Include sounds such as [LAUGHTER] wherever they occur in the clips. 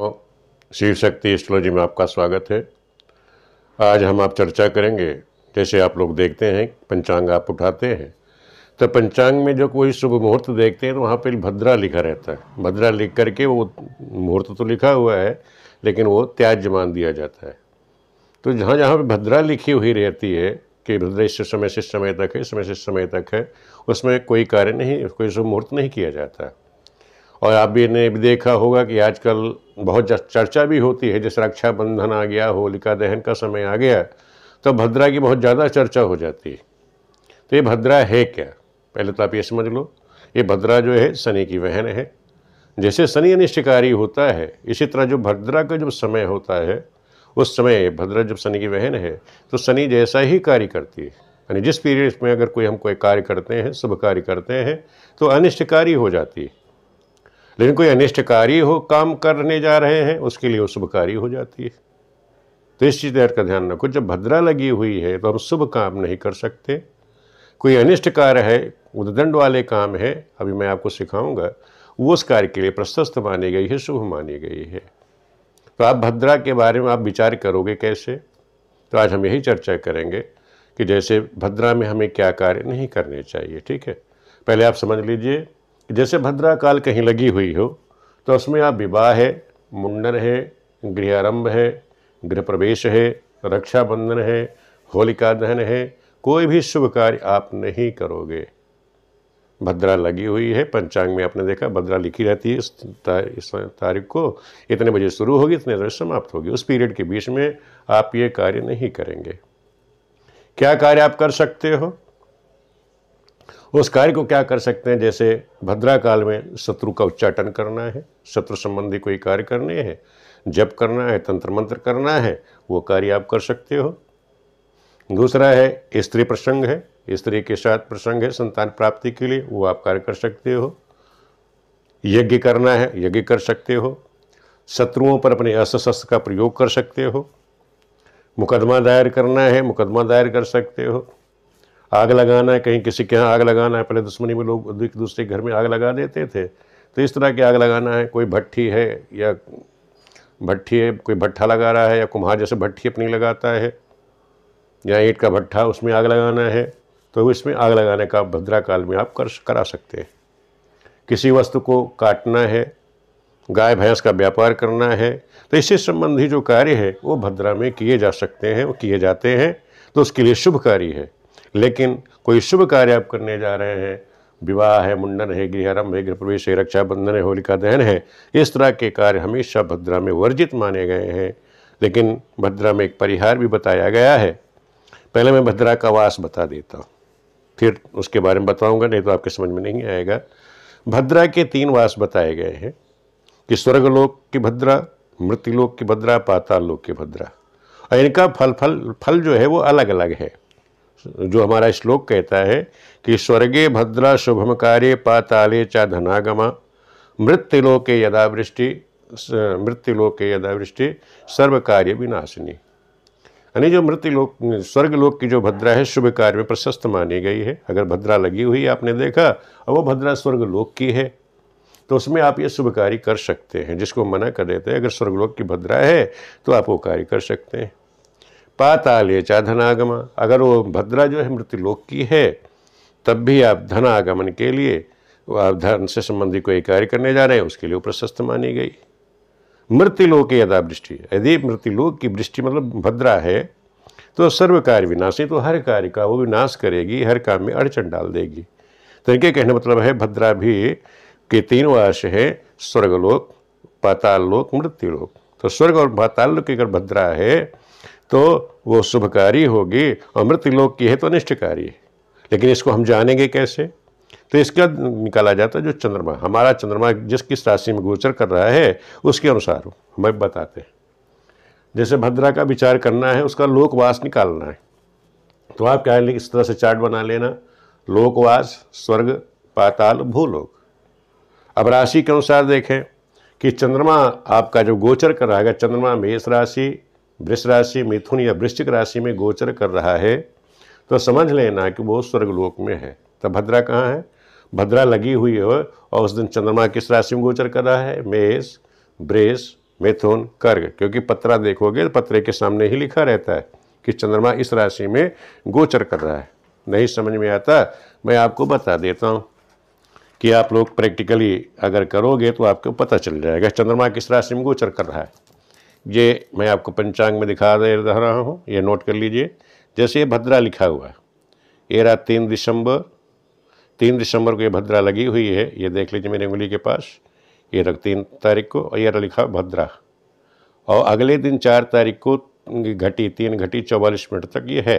तो शिव शक्ति एस्ट्रोलॉजी में आपका स्वागत है आज हम आप चर्चा करेंगे जैसे आप लोग देखते हैं पंचांग आप उठाते हैं तो पंचांग में जो कोई शुभ मुहूर्त देखते हैं तो वहाँ पर भद्रा लिखा रहता है भद्रा लिख करके वो मुहूर्त तो लिखा हुआ है लेकिन वो त्याज मान दिया जाता है तो जहाँ जहाँ पर भद्रा लिखी हुई रहती है कि भद्रा इस समय से समय तक है समय से समय तक है उसमें कोई कार्य नहीं कोई शुभ मुहूर्त नहीं किया जाता और आप भी ने भी देखा होगा कि आजकल बहुत चर्चा भी होती है जैसे रक्षाबंधन आ गया होलिका दहन का समय आ गया तो भद्रा की बहुत ज़्यादा चर्चा हो जाती है तो ये भद्रा है क्या पहले तो आप ये समझ लो ये भद्रा जो है शनि की बहन है जैसे शनि अनिष्टकारी होता है इसी तरह जो भद्रा का जो समय होता है उस समय भद्रा जब शनि की बहन है तो शनि जैसा ही कार्य करती है यानी जिस पीरियड में अगर कोई हम कोई कार्य करते हैं शुभ कार्य करते हैं तो अनिष्टकारी हो जाती है लेकिन तो कोई अनिष्टकारी हो काम करने जा रहे हैं उसके लिए वो शुभकारी हो जाती है तो इस चीज़ का ध्यान रखो जब भद्रा लगी हुई है तो हम शुभ काम नहीं कर सकते कोई अनिष्ट कार्य है उद्दंड तो वाले काम है अभी मैं आपको सिखाऊंगा वो उस कार्य के लिए प्रशस्त मानी गई है शुभ मानी गई है तो आप भद्रा के बारे में आप विचार करोगे कैसे तो आज हम यही चर्चा करेंगे कि जैसे भद्रा में हमें क्या कार्य नहीं करने चाहिए ठीक है पहले आप समझ लीजिए जैसे भद्रा काल कहीं लगी हुई हो तो उसमें आप विवाह है मुंडन है आरंभ है गृह प्रवेश है रक्षाबंधन है होलिका दहन है कोई भी शुभ कार्य आप नहीं करोगे भद्रा लगी हुई है पंचांग में आपने देखा भद्रा लिखी रहती है इस, तार, इस तारीख को इतने बजे शुरू होगी इतने बजे समाप्त होगी उस पीरियड के बीच में आप ये कार्य नहीं करेंगे क्या कार्य आप कर सकते हो उस कार्य को क्या कर सकते हैं जैसे भद्रा काल में शत्रु का उच्चाटन करना है शत्रु संबंधी कोई कार्य करने हैं जप करना है तंत्र मंत्र करना है वो कार्य आप कर सकते हो दूसरा है स्त्री प्रसंग है स्त्री के साथ प्रसंग है संतान प्राप्ति के लिए वो आप कार्य कर सकते हो यज्ञ करना है यज्ञ कर सकते हो शत्रुओं पर अपने अस्त्र शस्त्र का प्रयोग कर सकते हो मुकदमा दायर करना है मुकदमा दायर कर सकते हो आग लगाना है कहीं किसी के यहाँ आग लगाना है पहले दुश्मनी में लोग एक दूसरे के घर में आग लगा देते थे तो इस तरह की आग लगाना है कोई भट्टी है या भट्टी है कोई भट्ठा लगा रहा है या कुम्हार जैसे भट्टी अपनी लगाता है या ईट का भट्ठा उसमें आग लगाना है तो इसमें आग लगाने का भद्रा काल में आप कर करा सकते हैं किसी वस्तु को काटना है गाय भैंस का व्यापार करना है तो इससे संबंधी जो कार्य है वो भद्रा में किए जा सकते हैं वो किए जाते हैं तो उसके लिए शुभ कार्य है लेकिन कोई शुभ कार्य आप करने जा रहे हैं विवाह है मुंडन है गृहारंभ है गृह प्रवेश है रक्षाबंधन है होलिका दहन है इस तरह के कार्य हमेशा भद्रा में वर्जित माने गए हैं लेकिन भद्रा में एक परिहार भी बताया गया है पहले मैं भद्रा का वास बता देता हूँ फिर उसके बारे में बताऊंगा नहीं तो आपके समझ में नहीं आएगा भद्रा के तीन वास बताए गए हैं कि स्वर्गलोक की भद्रा मृत्युलोक की भद्रा पाताल लोक की भद्रा और इनका फल फल फल जो है वो अलग अलग है जो हमारा श्लोक कहता है कि स्वर्गे भद्रा शुभम कार्य पाताले चा धनागमा मृत्युलोके यदा वृष्टि मृत्युलोके यदा वृष्टि सर्व कार्य विनाशिनी यानी जो मृत्युलोक स्वर्गलोक की जो भद्रा है शुभ कार्य में प्रशस्त मानी गई है अगर भद्रा लगी हुई आपने देखा और वो भद्रा स्वर्गलोक की है तो उसमें आप ये शुभ कार्य कर सकते हैं जिसको मना कर देते हैं अगर स्वर्गलोक की भद्रा है तो आप वो कार्य कर सकते हैं ये चाह धनागम अगर वो भद्रा जो है मृत्युलोक की है तब भी आप धनागमन के लिए आप धन से संबंधित कोई कार्य करने जा रहे हैं उसके लिए वो प्रशस्त मानी गई मृत्युलोक यदा वृष्टि यदि मृत्युलोक की वृष्टि मतलब भद्रा है तो सर्व कार्य विनाशी तो हर कार्य का वो विनाश करेगी हर काम में अड़चन डाल देगी तो इनके कहने मतलब है भद्रा भी के तीन वास है स्वर्गलोक पाताल लोक मृत्युलोक तो स्वर्ग और पाताल लोक की अगर भद्रा है तो वो शुभकारी होगी और लोक की है तो अनिष्टकारी लेकिन इसको हम जानेंगे कैसे तो इसका निकाला जाता है जो चंद्रमा हमारा चंद्रमा जिस किस राशि में गोचर कर रहा है उसके अनुसार हमें बताते हैं जैसे भद्रा का विचार करना है उसका लोकवास निकालना है तो आप क्या इस तरह से चार्ट बना लेना लोकवास स्वर्ग पाताल भूलोक अब राशि के अनुसार देखें कि चंद्रमा आपका जो गोचर कर रहा है चंद्रमा मेष राशि वृष राशि मिथुन या वृश्चिक राशि में गोचर कर रहा है तो समझ लेना कि वो स्वर्गलोक में है तो भद्रा कहाँ है भद्रा लगी हुई है और उस दिन चंद्रमा किस राशि में गोचर कर रहा है मेष ब्रेस मिथुन कर्ग क्योंकि पत्रा देखोगे तो पत्रे के सामने ही लिखा रहता है कि चंद्रमा इस राशि में गोचर कर रहा है नहीं समझ में आता मैं आपको बता देता हूँ कि आप लोग प्रैक्टिकली अगर करोगे तो आपको पता चल जाएगा चंद्रमा किस राशि में गोचर कर रहा है ये मैं आपको पंचांग में दिखा दे रहा हूँ ये नोट कर लीजिए जैसे ये भद्रा लिखा हुआ है ये रात तीन दिसंबर तीन दिसंबर को ये भद्रा लगी हुई है ये देख लीजिए मेरी उंगली के पास ये रख तीन तारीख को और ये लिखा भद्रा और अगले दिन चार तारीख को घटी तीन घटी चौवालीस मिनट तक ये है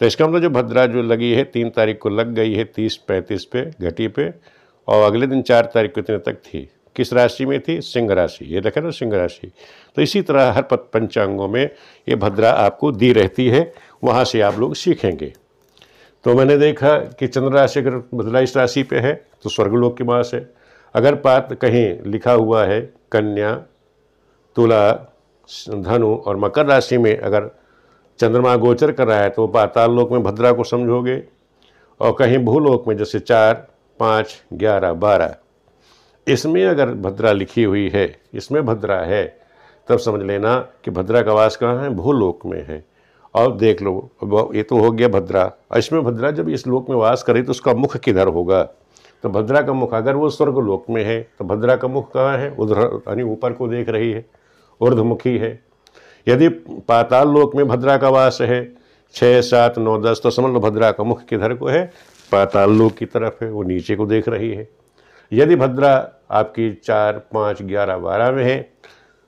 तो इसका मतलब जो भद्रा जो लगी है तीन तारीख को लग गई है तीस पैंतीस पे घटी पे और अगले दिन चार तारीख को इतने तक थी किस राशि में थी सिंह राशि ये देखें ना सिंह राशि तो इसी तरह हर पंचांगों में ये भद्रा आपको दी रहती है वहाँ से आप लोग सीखेंगे तो मैंने देखा कि चंद्र राशि अगर भद्रा इस राशि पे है तो स्वर्गलोक की मास है अगर पात्र कहीं लिखा हुआ है कन्या तुला धनु और मकर राशि में अगर चंद्रमा गोचर कर रहा है तो पाताल लोक में भद्रा को समझोगे और कहीं भूलोक में जैसे चार पाँच ग्यारह बारह इसमें अगर भद्रा लिखी हुई है इसमें भद्रा है तब समझ लेना कि भद्रा का वास कहाँ है भूलोक में है और देख लो ये तो हो गया भद्रा और इसमें भद्रा जब इस लोक में वास करे तो उसका मुख किधर होगा तो भद्रा का मुख अगर वो स्वर्ग लोक में है तो भद्रा का मुख कहाँ है उधर यानी ऊपर को देख रही है ऊर्धमुखी है यदि पाताल लोक में भद्रा का वास है छः सात नौ दस तो समझ लो भद्रा का मुख किधर को है पाताल लोक की तरफ है वो नीचे को देख रही है यदि भद्रा आपकी चार पाँच ग्यारह बारह में है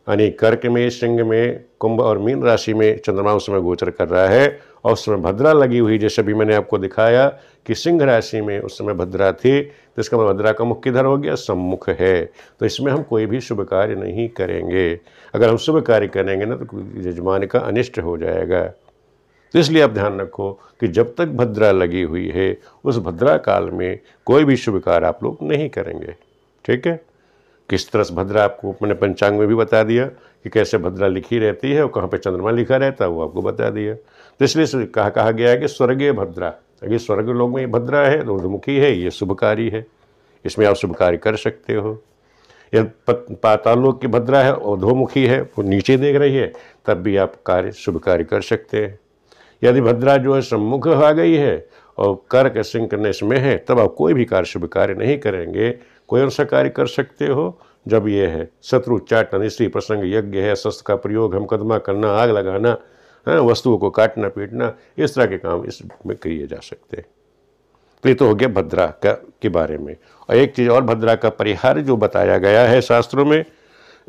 यानी कर्क में सिंह में कुंभ और मीन राशि में चंद्रमा उस समय गोचर कर रहा है और उस समय भद्रा लगी हुई जैसे भी मैंने आपको दिखाया कि सिंह राशि में उस समय भद्रा थी तो इसका मतलब भद्रा का मुख किधर हो गया सम्मुख है तो इसमें हम कोई भी शुभ कार्य नहीं करेंगे अगर हम शुभ कार्य करेंगे ना तो यजमान का अनिष्ट हो जाएगा तो इसलिए आप ध्यान रखो कि जब तक भद्रा लगी हुई है उस भद्रा काल में कोई भी शुभ कार्य आप लोग नहीं करेंगे ठीक है किस तरह से भद्रा आपको मैंने पंचांग में भी बता दिया कि कैसे भद्रा लिखी रहती है और कहाँ पे चंद्रमा लिखा रहता है वो आपको बता दिया तो इसलिए कहा कहा गया है कि स्वर्गीय भद्रा अगर स्वर्ग लोग में ये भद्रा है ऊर्धमुखी है ये शुभकारी है इसमें आप शुभ कार्य कर सकते हो यदि पातालोक की भद्रा है ओधोमुखी है वो नीचे देख रही है तब भी आप कार्य शुभ कार्य कर सकते हैं यदि भद्रा जो है सम्मुख आ गई है और कर्क सिंह करने में है तब आप कोई भी कार्य शुभ कार्य नहीं करेंगे कोई सा कार्य कर सकते हो जब ये है शत्रु चाटन स्त्री प्रसंग यज्ञ है शस्त्र का प्रयोग कदमा करना आग लगाना है हाँ, वस्तुओं को काटना पीटना इस तरह के काम इसमें किए जा सकते हैं तो तो हो गया भद्रा का के बारे में और एक चीज़ और भद्रा का परिहार जो बताया गया है शास्त्रों में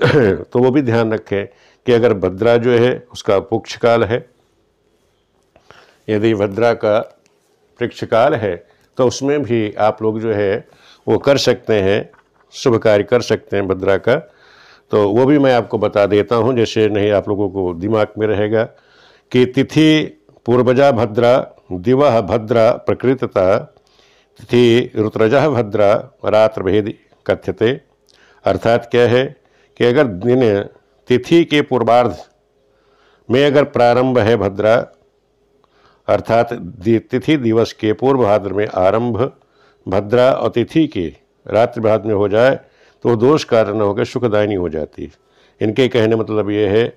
[CLEARS THROAT] तो वो भी ध्यान रखें कि अगर भद्रा जो है उसका पुक्षकाल है यदि भद्रा का पृक्षकाल है तो उसमें भी आप लोग जो है वो कर सकते हैं शुभ कार्य कर सकते हैं भद्रा का तो वो भी मैं आपको बता देता हूँ जैसे नहीं आप लोगों को दिमाग में रहेगा कि तिथि पूर्वजा भद्रा दिव भद्रा प्रकृतता तिथि रुद्रजा भद्रा रात्र भेद कथ्यते अर्थात क्या है कि अगर दिन तिथि के पूर्वार्ध में अगर प्रारंभ है भद्रा अर्थात तिथि दिवस के पूर्व भाद्र में आरंभ भद्रा अतिथि के भात में हो जाए तो वो दोष कारण होकर सुखदायिनी हो जाती इनके कहने मतलब ये है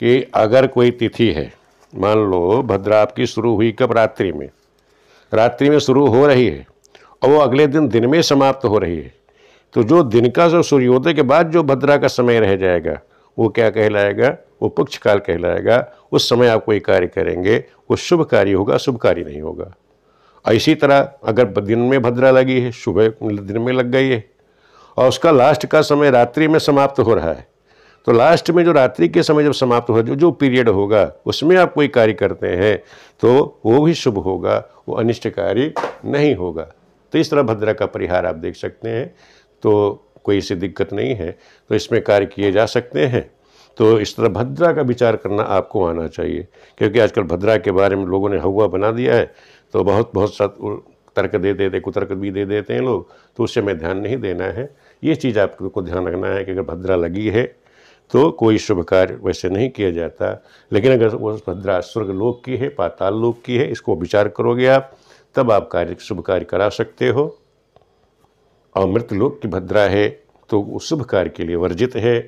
कि अगर कोई तिथि है मान लो भद्रा आपकी शुरू हुई कब रात्रि में रात्रि में शुरू हो रही है और वो अगले दिन दिन में समाप्त हो रही है तो जो दिन का जो सूर्योदय के बाद जो भद्रा का समय रह जाएगा वो क्या कहलाएगा वो पक्षकाल कहलाएगा उस समय आप कोई कार्य करेंगे वो शुभ कार्य होगा शुभ कार्य नहीं होगा और इसी तरह अगर दिन में भद्रा लगी है सुबह दिन में लग गई है और उसका लास्ट का समय रात्रि में समाप्त हो रहा है तो लास्ट में जो रात्रि के समय जब समाप्त हो जो जो पीरियड होगा उसमें आप कोई कार्य करते हैं तो वो भी शुभ होगा वो अनिष्टकारी नहीं होगा तो इस तरह भद्रा का परिहार आप देख सकते हैं तो कोई ऐसी दिक्कत नहीं है तो इसमें कार्य किए जा सकते हैं तो इस तरह भद्रा का विचार करना आपको आना चाहिए क्योंकि आजकल भद्रा के बारे में लोगों ने हवा बना दिया है तो बहुत बहुत सत तर्क दे देते कुतर्क भी दे देते हैं लोग तो उससे हमें ध्यान नहीं देना है ये चीज़ आपको ध्यान रखना है कि अगर भद्रा लगी है तो कोई शुभ कार्य वैसे नहीं किया जाता लेकिन अगर वो भद्रा स्वर्ग लोक की है पाताल लोक की है इसको विचार करोगे आप तब आप कार्य शुभ कार्य करा सकते हो और मृत लोक की भद्रा है तो वो शुभ कार्य के लिए वर्जित है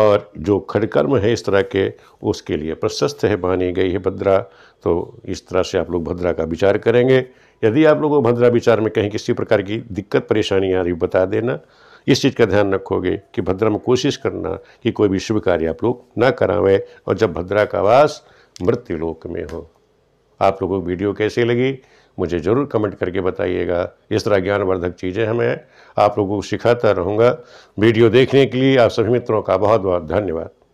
और जो खड़कर्म है इस तरह के उसके लिए प्रशस्त है मानी गई है भद्रा तो इस तरह से आप लोग भद्रा का विचार करेंगे यदि आप लोगों को भद्रा विचार में कहीं किसी प्रकार की दिक्कत परेशानी आ रही बता देना इस चीज़ का ध्यान रखोगे कि भद्रा में कोशिश करना कि कोई भी शुभ कार्य आप लोग ना करावें और जब भद्रा का वास मृत्यु लोक में हो आप लोगों को वीडियो कैसी लगी मुझे ज़रूर कमेंट करके बताइएगा इस तरह ज्ञानवर्धक चीज़ें हमें आप लोगों को सिखाता रहूँगा वीडियो देखने के लिए आप सभी मित्रों का बहुत बहुत धन्यवाद